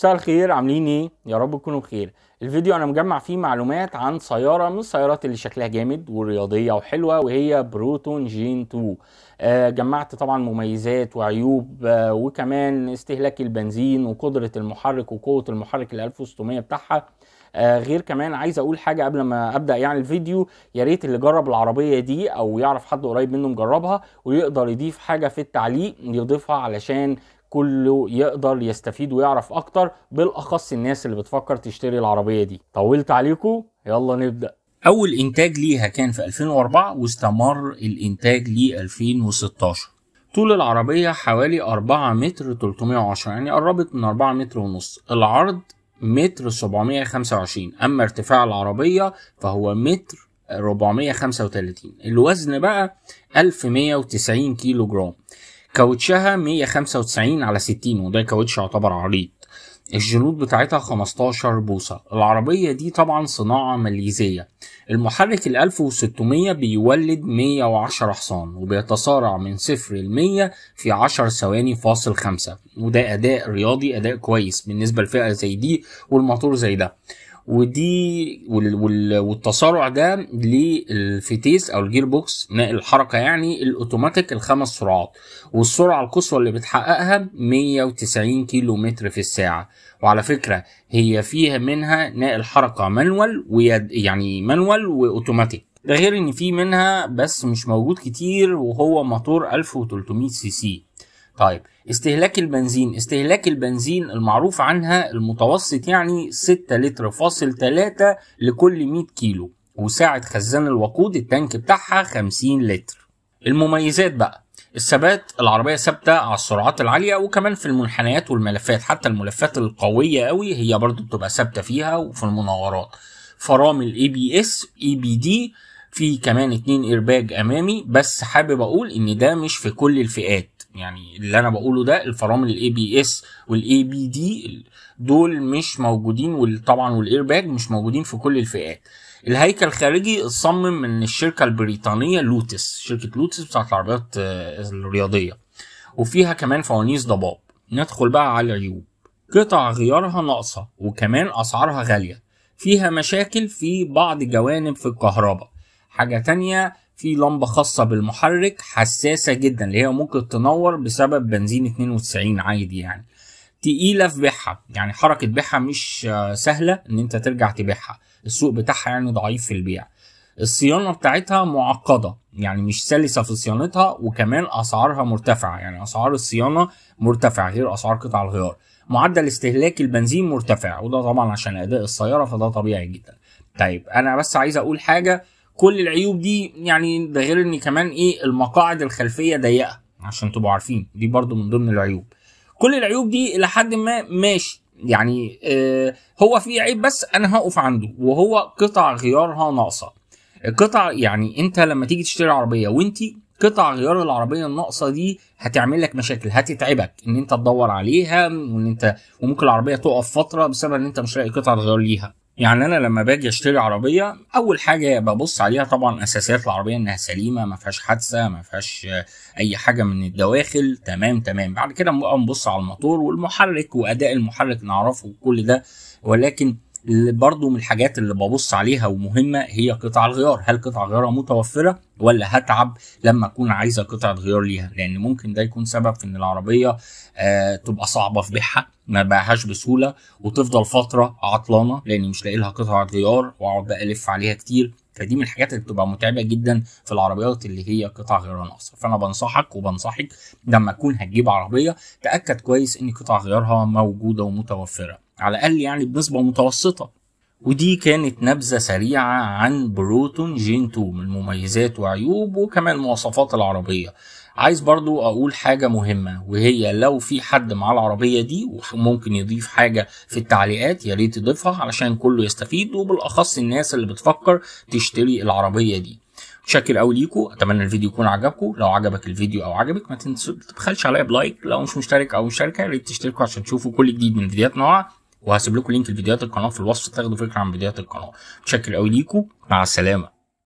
مساء الخير عاملين ايه يا رب تكونوا بخير الفيديو انا مجمع فيه معلومات عن سياره من السيارات اللي شكلها جامد ورياضيه وحلوه وهي بروتون جين 2 آه جمعت طبعا مميزات وعيوب آه وكمان استهلاك البنزين وقدره المحرك وقوه المحرك ال 1600 بتاعها آه غير كمان عايز اقول حاجه قبل ما ابدا يعني الفيديو يا ريت اللي جرب العربيه دي او يعرف حد قريب منه مجربها ويقدر يضيف حاجه في التعليق يضيفها علشان كله يقدر يستفيد ويعرف اكتر بالاخص الناس اللي بتفكر تشتري العربيه دي طولت عليكم يلا نبدا اول انتاج ليها كان في 2004 واستمر الانتاج ل 2016 طول العربية حوالي 4 متر 310 يعني قربت من 4 متر ونص العرض متر 725 أما ارتفاع العربية فهو متر 435 الوزن بقى 1190 كيلو جرام كاوتشها 195 على 60 وده كاوتش يعتبر عريض الجنود بتاعتها 15 بوصة العربية دي طبعا صناعة ماليزية المحرك ال 1600 بيولد 110 حصان وبيتصارع من صفر ل 100 في 10 ثواني فاصل 5 وده أداء رياضي أداء كويس بالنسبة لفئة زي دي والموتور زي ده ودي والتسارع ده للفتيس او الجير بوكس الحركه يعني الاوتوماتيك الخمس سرعات والسرعه القصوى اللي بتحققها 190 كيلو متر في الساعه وعلى فكره هي فيها منها ناقل حركه مانوال ويد يعني مانوال واوتوماتيك ده غير ان في منها بس مش موجود كتير وهو موتور 1300 سي سي طيب استهلاك البنزين استهلاك البنزين المعروف عنها المتوسط يعني 6 لتر فاصل 3 لكل 100 كيلو وساعة خزان الوقود التانك بتاعها 50 لتر المميزات بقى الثبات العربية ثابتة على السرعات العالية وكمان في المنحنيات والملفات حتى الملفات القوية قوي هي برضو بتبقى ثابتة فيها وفي المناورات فرامل اي بي اس اي بي دي في كمان اتنين ايرباج امامي بس حابب اقول ان ده مش في كل الفئات يعني اللي انا بقوله ده الفرامل الاي بي اس والاي بي دي دول مش موجودين وطبعا والاير باج مش موجودين في كل الفئات الهيكل الخارجي اتصمم من الشركه البريطانيه لوتس شركه لوتس بتاعت العربيات آه، الرياضيه وفيها كمان فوانيس ضباب ندخل بقى على العيوب قطع غيارها ناقصه وكمان اسعارها غاليه فيها مشاكل في بعض جوانب في الكهرباء حاجة تانية في لمبة خاصة بالمحرك حساسة جدا اللي هي ممكن تنور بسبب بنزين 92 عادي يعني تقيلة في بيعها يعني حركة بيعها مش آه، سهلة ان انت ترجع تبيعها السوق بتاعها يعني ضعيف في البيع الصيانة بتاعتها معقدة يعني مش سلسة في صيانتها وكمان أسعارها مرتفعة يعني أسعار الصيانة مرتفعة غير أسعار قطع الغيار معدل استهلاك البنزين مرتفع وده طبعا عشان أداء السيارة فده طبيعي جدا طيب أنا بس عايز أقول حاجة كل العيوب دي يعني ده غير ان كمان ايه المقاعد الخلفيه ضيقه عشان تبقوا عارفين دي برضو من ضمن العيوب كل العيوب دي الى حد ما ماشي يعني آه هو في عيب بس انا هقف عنده وهو قطع غيارها ناقصه القطع يعني انت لما تيجي تشتري عربيه وانت قطع غيار العربيه الناقصه دي هتعمل لك مشاكل هتتعبك ان انت تدور عليها وان انت وممكن العربيه تقف فتره بسبب ان انت مش لاقي قطع غيار ليها يعني انا لما باجي اشتري عربيه اول حاجه ببص عليها طبعا اساسيات العربيه انها سليمه ما فيهاش حادثه ما فيهاش اي حاجه من الدواخل تمام تمام بعد كده بقى نبص على الموتور والمحرك واداء المحرك نعرفه وكل ده ولكن اللي برضو من الحاجات اللي ببص عليها ومهمه هي قطع الغيار هل قطع غيارها متوفره ولا هتعب لما اكون عايزه قطعه غيار ليها لان ممكن ده يكون سبب في ان العربيه آه تبقى صعبه في بيعها ما بقاهاش بسهوله وتفضل فتره عطلانه لان مش لاقي لها قطعه غيار واقعد بقى الف عليها كتير فدي من الحاجات اللي بتبقى متعبه جدا في العربيات اللي هي قطع غيارها ناقصه فانا بنصحك وبنصحك لما أكون هتجيب عربيه تاكد كويس ان قطع غيارها موجوده ومتوفره على الأقل يعني بنسبة متوسطة ودي كانت نبذة سريعة عن بروتون جين 2 من مميزات وعيوب وكمان مواصفات العربية عايز برضو أقول حاجة مهمة وهي لو في حد مع العربية دي وممكن يضيف حاجة في التعليقات يا ريت يضيفها علشان كله يستفيد وبالأخص الناس اللي بتفكر تشتري العربية دي شكر قوي ليكم اتمنى الفيديو يكون عجبكم لو عجبك الفيديو او عجبك ما تنسوا تبخلش عليا بلايك لو مش مشترك او مشتركه يا ريت تشتركوا عشان تشوفوا كل جديد من فيديوهات نوع وهسيب لكم لينك لفيديوهات القناه في الوصف تاخدوا فكره عن فيديوهات القناه متشكر قوي ليكم مع السلامه